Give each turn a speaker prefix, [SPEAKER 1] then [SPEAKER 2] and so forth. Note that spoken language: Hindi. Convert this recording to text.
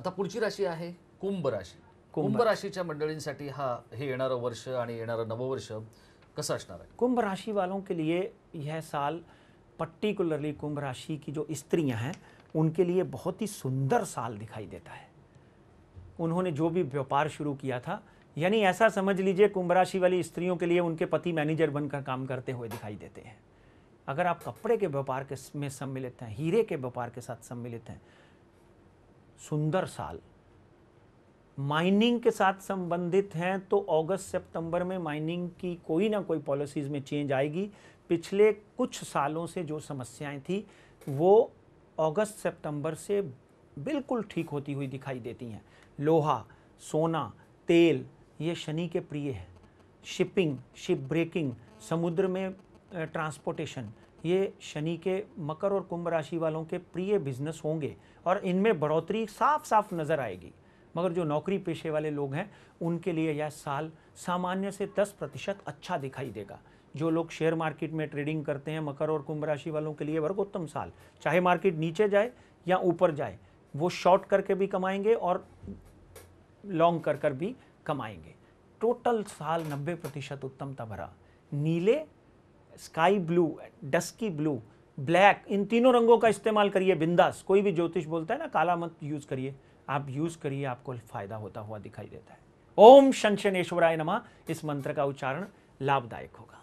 [SPEAKER 1] आता पुढची राशी आहे कुंभ राशी कुंभ राशीच्या मंडळींसाठी हा हे येणारं वर्ष आणि येणारं नववर्ष कसं असणार आहे कुंभ राशि वालों के लिए यह साल पर्टिकुलरली कुंभ राशि की जो स्त्रियां हैं उनके लिए बहुत ही सुंदर साल दिखाई देता है उन्होंने जो भी व्यापार शुरू किया था यानी ऐसा समझ लीजिए कुंभ राशि वाली स्त्रियों के लिए उनके पति मैनेजर बनकर काम करते हुए दिखाई देते हैं अगर आप कपड़े के व्यापार के में सम्मिलित हैं हीरे के व्यापार के साथ सम्मिलित हैं सुंदर साल माइनिंग के साथ संबंधित हैं तो अगस्त सितंबर में माइनिंग की कोई ना कोई पॉलिसीज़ में चेंज आएगी पिछले कुछ सालों से जो समस्याएं थी वो अगस्त सितंबर से बिल्कुल ठीक होती हुई दिखाई देती हैं लोहा सोना तेल ये शनि के प्रिय है शिपिंग शिप ब्रेकिंग समुद्र में ट्रांसपोर्टेशन ये शनि के मकर और कुंभ राशि वालों के प्रिय बिजनेस होंगे और इनमें बढ़ोतरी साफ साफ नज़र आएगी मगर जो नौकरी पेशे वाले लोग हैं उनके लिए यह साल सामान्य से 10 प्रतिशत अच्छा दिखाई देगा जो लोग शेयर मार्केट में ट्रेडिंग करते हैं मकर और कुंभ राशि वालों के लिए वर्गोत्तम साल चाहे मार्केट नीचे जाए या ऊपर जाए वो शॉर्ट करके भी कमाएंगे और लॉन्ग कर कर भी कमाएंगे टोटल साल 90 प्रतिशत उत्तमता भरा नीले sky blue dusky blue black इन तीनों रंगों का इस्तेमाल करिए बिंदास कोई भी ज्योतिष बोलता है ना काला मत यूज़ करिए आप यूज़ करिए आपको फ़ायदा होता हुआ दिखाई देता है ओम शनशनेश्वराय नमा इस मंत्र का उच्चारण लाभदायक होगा